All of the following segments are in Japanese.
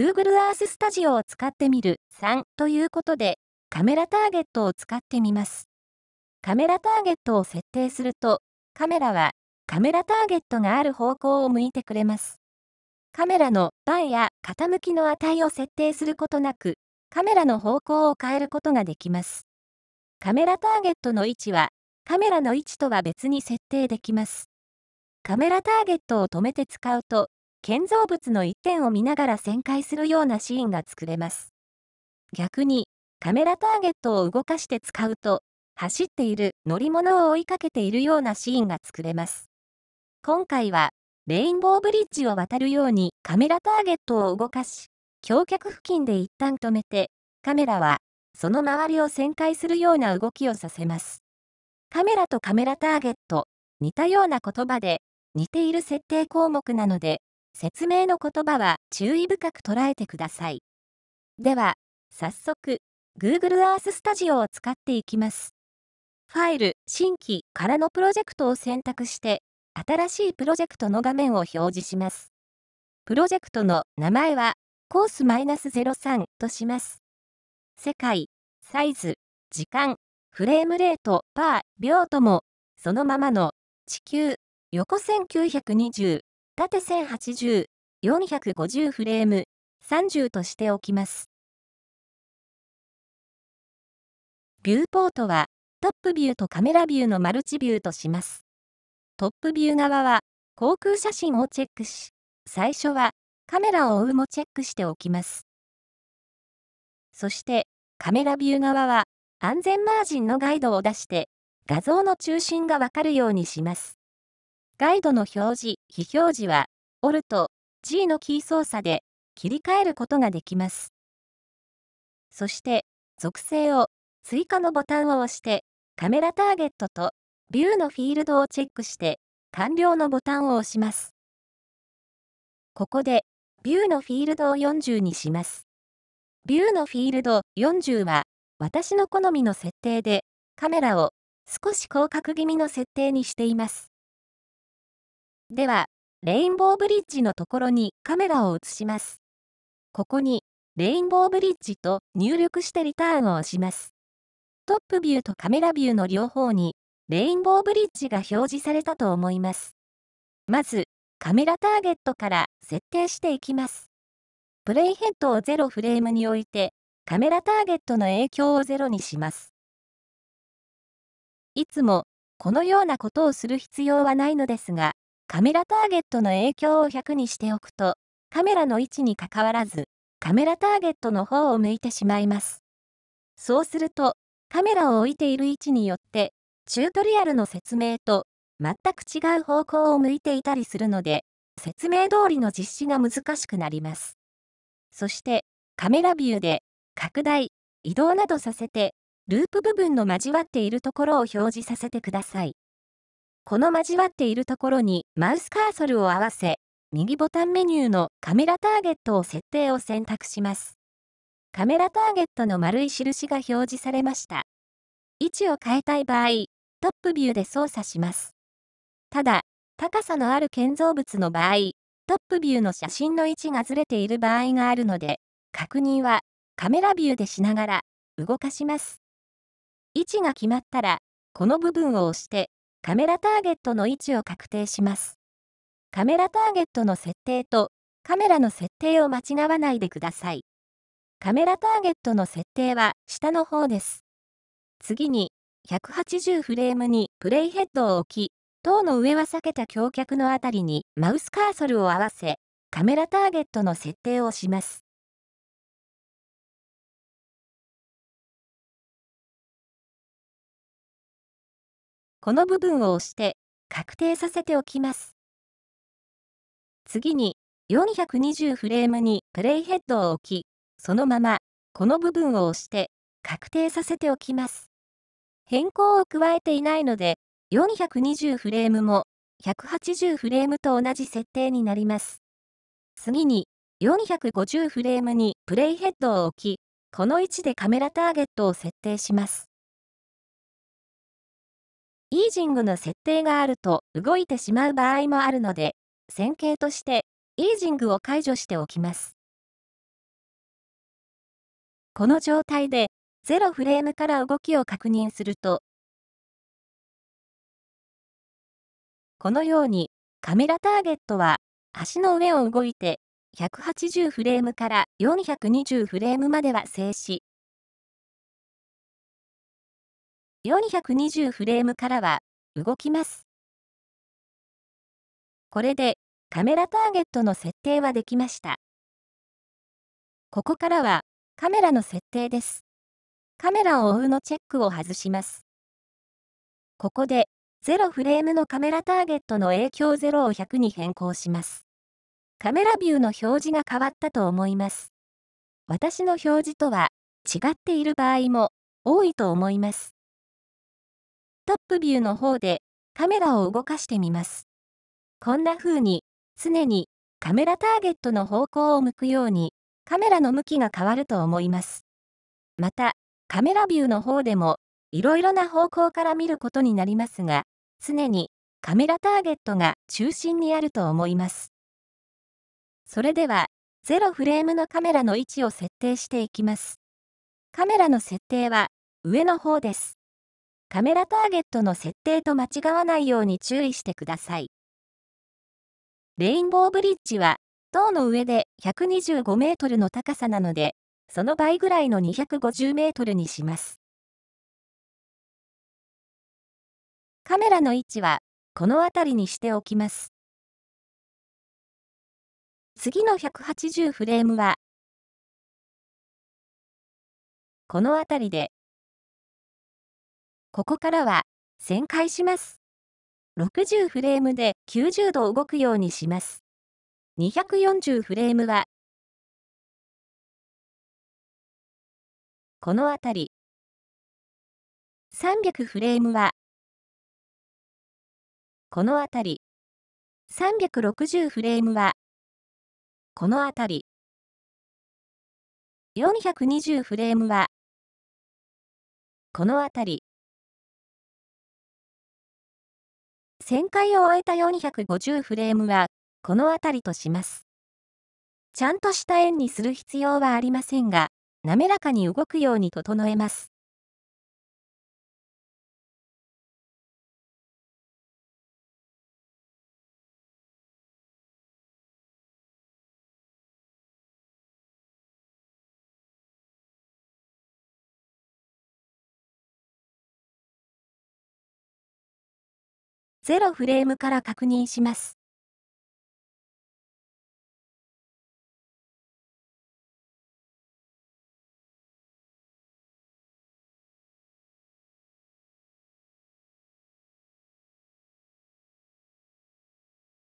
Google Earth Studio を使ってみる3ということで、カメラターゲットを使ってみます。カメラターゲットを設定すると、カメラはカメラターゲットがある方向を向いてくれます。カメラの前や傾きの値を設定することなく、カメラの方向を変えることができます。カメラターゲットの位置は、カメラの位置とは別に設定できます。カメラターゲットを止めて使うと、建造物の一点を見ながら旋回するようなシーンが作れます。逆に、カメラターゲットを動かして使うと、走っている乗り物を追いかけているようなシーンが作れます。今回は、レインボーブリッジを渡るようにカメラターゲットを動かし、橋脚付近で一旦止めて、カメラは、その周りを旋回するような動きをさせます。カメラとカメラターゲット、似たような言葉で、似ている設定項目なので、説明の言葉は注意深く捉えてください。では、早速、Google Earth Studio を使っていきます。ファイル、新規からのプロジェクトを選択して、新しいプロジェクトの画面を表示します。プロジェクトの名前は、コース -03 とします。世界、サイズ、時間、フレームレート、パー、秒とも、そのままの、地球、横1920、縦1080、450フレーム、30としておきます。ビューポートは、トップビューとカメラビューのマルチビューとします。トップビュー側は、航空写真をチェックし、最初は、カメラを追うもチェックしておきます。そして、カメラビュー側は、安全マージンのガイドを出して、画像の中心がわかるようにします。ガイドの表示、非表示は、オルと G のキー操作で切り替えることができます。そして、属性を追加のボタンを押して、カメラターゲットとビューのフィールドをチェックして、完了のボタンを押します。ここで、ビューのフィールドを40にします。ビューのフィールド40は、私の好みの設定で、カメラを少し広角気味の設定にしています。では、レインボーブリッジのところにカメラを移します。ここに、レインボーブリッジと入力してリターンを押します。トップビューとカメラビューの両方に、レインボーブリッジが表示されたと思います。まず、カメラターゲットから設定していきます。プレイヘッドを0フレームにおいて、カメラターゲットの影響を0にします。いつも、このようなことをする必要はないのですが、カメラターゲットの影響を100にしておくと、カメラの位置にかかわらず、カメラターゲットの方を向いてしまいます。そうすると、カメラを置いている位置によって、チュートリアルの説明と全く違う方向を向いていたりするので、説明通りの実施が難しくなります。そして、カメラビューで拡大、移動などさせて、ループ部分の交わっているところを表示させてください。この交わっているところにマウスカーソルを合わせ、右ボタンメニューのカメラターゲットを設定を選択します。カメラターゲットの丸い印が表示されました。位置を変えたい場合、トップビューで操作します。ただ、高さのある建造物の場合、トップビューの写真の位置がずれている場合があるので、確認はカメラビューでしながら動かします。位置が決まったら、この部分を押してカメラターゲットの位置を確定します。カメラターゲットの設定とカメラの設定を間違わないでください。カメラターゲットの設定は下の方です。次に、180フレームにプレイヘッドを置き、塔の上は避けた橋脚のあたりにマウスカーソルを合わせ、カメラターゲットの設定をします。この部分を押して確定させておきます。次に420フレームにプレイヘッドを置き、そのままこの部分を押して確定させておきます。変更を加えていないので420フレームも180フレームと同じ設定になります。次に450フレームにプレイヘッドを置き、この位置でカメラターゲットを設定します。イージングの設定があると動いてしまう場合もあるので、線形としてイージングを解除しておきます。この状態で0フレームから動きを確認すると、このようにカメラターゲットは足の上を動いて180フレームから420フレームまでは静止。420フレームからは動きます。これでカメラターゲットの設定はできました。ここからはカメラの設定です。カメラを追うのチェックを外します。ここで0フレームのカメラターゲットの影響0を100に変更します。カメラビューの表示が変わったと思います。私の表示とは違っている場合も多いと思います。トップビューの方でカメラを動かしてみます。こんな風に常にカメラターゲットの方向を向くようにカメラの向きが変わると思います。またカメラビューの方でもいろいろな方向から見ることになりますが常にカメラターゲットが中心にあると思います。それでは0フレームのカメラの位置を設定していきます。カメラの設定は上の方です。カメラターゲットの設定と間違わないように注意してください。レインボーブリッジは、塔の上で125メートルの高さなので、その倍ぐらいの250メートルにします。カメラの位置は、この辺りにしておきます。次の180フレームは、この辺りでここからは旋回します。60フレームで90度動くようにします。240フレームは、このあたり。300フレームは、このあたり。360フレームは、このあたり。420フレームは、このあたり。旋回を終えた450フレームは、このあたりとします。ちゃんとした円にする必要はありませんが、滑らかに動くように整えます。ゼロフレームから確認します。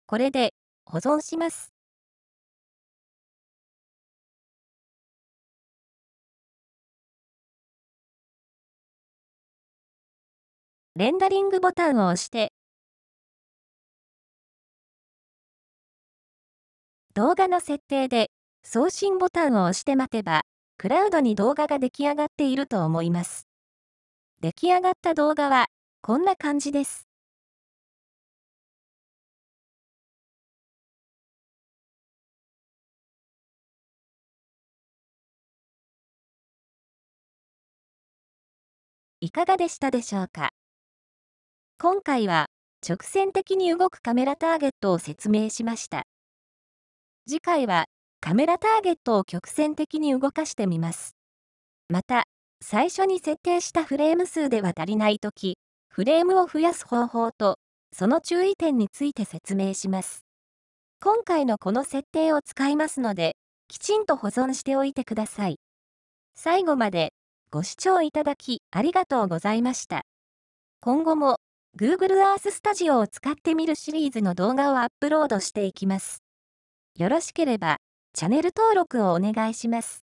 これで保存します。レンダリングボタンを押して動画の設定で送信ボタンを押して待てば、クラウドに動画が出来上がっていると思います。出来上がった動画は、こんな感じです。いかがでしたでしょうか今回は直線的に動くカメラターゲットを説明しました。次回はカメラターゲットを曲線的に動かしてみます。また、最初に設定したフレーム数では足りないとき、フレームを増やす方法と、その注意点について説明します。今回のこの設定を使いますので、きちんと保存しておいてください。最後までご視聴いただきありがとうございました。今後も Google Earth Studio を使ってみるシリーズの動画をアップロードしていきます。よろしければチャンネル登録をお願いします。